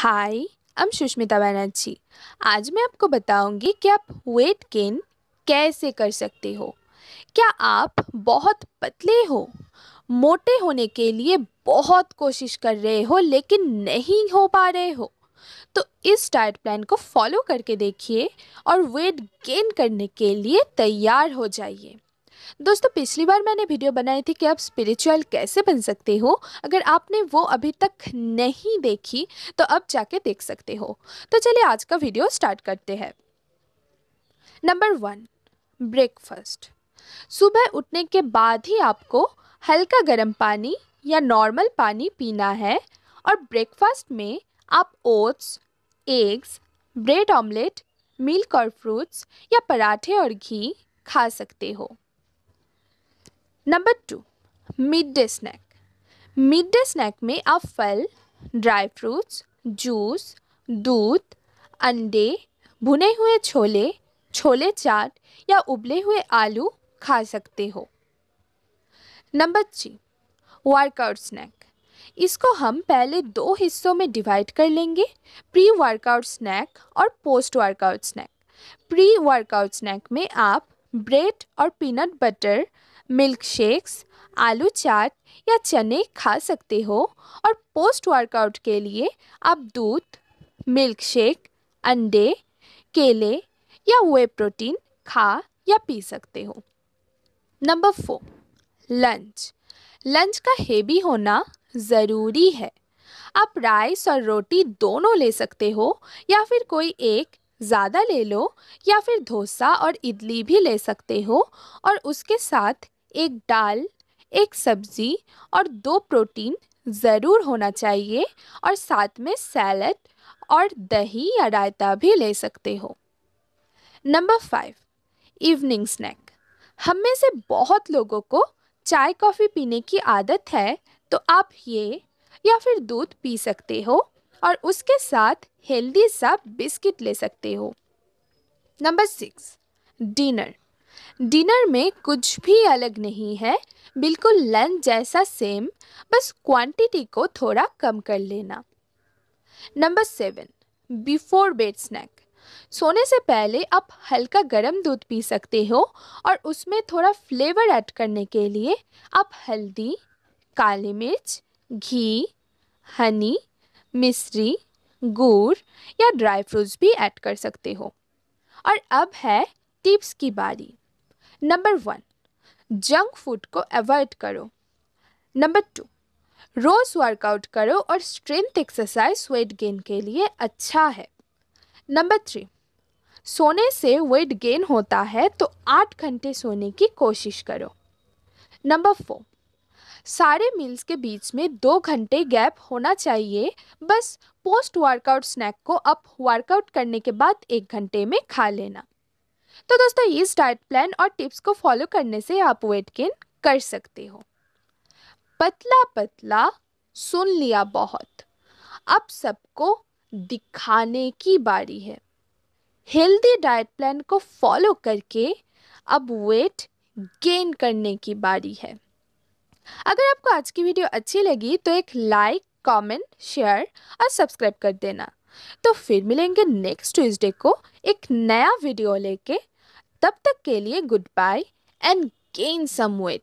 हाय हम सुष्मिता बनर्जी आज मैं आपको बताऊंगी कि आप वेट गेन कैसे कर सकते हो क्या आप बहुत पतले हो मोटे होने के लिए बहुत कोशिश कर रहे हो लेकिन नहीं हो पा रहे हो तो इस डाइट प्लान को फॉलो करके देखिए और वेट गेन करने के लिए तैयार हो जाइए दोस्तों पिछली बार मैंने वीडियो बनाई थी कि आप स्पिरिचुअल कैसे बन सकते हो अगर आपने वो अभी तक नहीं देखी तो अब जाके देख सकते हो तो चलिए आज का वीडियो स्टार्ट करते हैं नंबर वन ब्रेकफास्ट सुबह उठने के बाद ही आपको हल्का गर्म पानी या नॉर्मल पानी पीना है और ब्रेकफास्ट में आप oats eggs bread omelette milk और फ्रूट्स या पराठे और घी खा सकते हो number two mid day snack mid day snack में आप फल ड्राई फ्रूट्स जूस दूध अंडे भुने हुए छोले छोले चाट या उबले हुए आलू खा सकते हो नंबर थ्री वर्कआउट स्नैक इसको हम पहले दो हिस्सों में डिवाइड कर लेंगे प्री वर्कआउट स्नैक और post workout snack pre workout snack में आप ब्रेड और पीनट बटर मिल्क शेक्स आलू चाट या चने खा सकते हो और पोस्ट वर्कआउट के लिए आप दूध मिल्क शेक अंडे केले या वे प्रोटीन खा या पी सकते हो नंबर फोर लंच लंच का हेवी होना ज़रूरी है आप राइस और रोटी दोनों ले सकते हो या फिर कोई एक ज़्यादा ले लो या फिर डोसा और इडली भी ले सकते हो और उसके साथ एक दाल एक सब्जी और दो प्रोटीन ज़रूर होना चाहिए और साथ में सैलड और दही या रायता भी ले सकते हो नंबर फाइव इवनिंग स्नैक हम में से बहुत लोगों को चाय कॉफ़ी पीने की आदत है तो आप ये या फिर दूध पी सकते हो और उसके साथ हेल्दी सा बिस्किट ले सकते हो नंबर सिक्स डिनर डिनर में कुछ भी अलग नहीं है बिल्कुल लंच जैसा सेम बस क्वांटिटी को थोड़ा कम कर लेना number seven before bed snack सोने से पहले आप हल्का गर्म दूध पी सकते हो और उसमें थोड़ा फ्लेवर ऐड करने के लिए आप हल्दी काली मिर्च घी हनी मिश्री गुड़ या ड्राई फ्रूट्स भी ऐड कर सकते हो और अब है टिप्स की बारी नंबर वन जंक फूड को अवॉइड करो नंबर टू रोज़ वर्कआउट करो और स्ट्रेंथ एक्सरसाइज वेट गेन के लिए अच्छा है नंबर थ्री सोने से वेट गेन होता है तो आठ घंटे सोने की कोशिश करो नंबर फोर सारे मील्स के बीच में दो घंटे गैप होना चाहिए बस पोस्ट वर्कआउट स्नैक को अब वर्कआउट करने के बाद एक घंटे में खा लेना तो दोस्तों इस डाइट प्लान और टिप्स को फॉलो करने से आप वेट गेन कर सकते हो पतला पतला सुन लिया बहुत अब सबको दिखाने की बारी है हेल्दी डाइट प्लान को फॉलो करके अब वेट गेन करने की बारी है अगर आपको आज की वीडियो अच्छी लगी तो एक लाइक कमेंट, शेयर और सब्सक्राइब कर देना तो फिर मिलेंगे नेक्स्ट ट्यूसडे को एक नया वीडियो लेके तब तक के लिए goodbye and gain some wait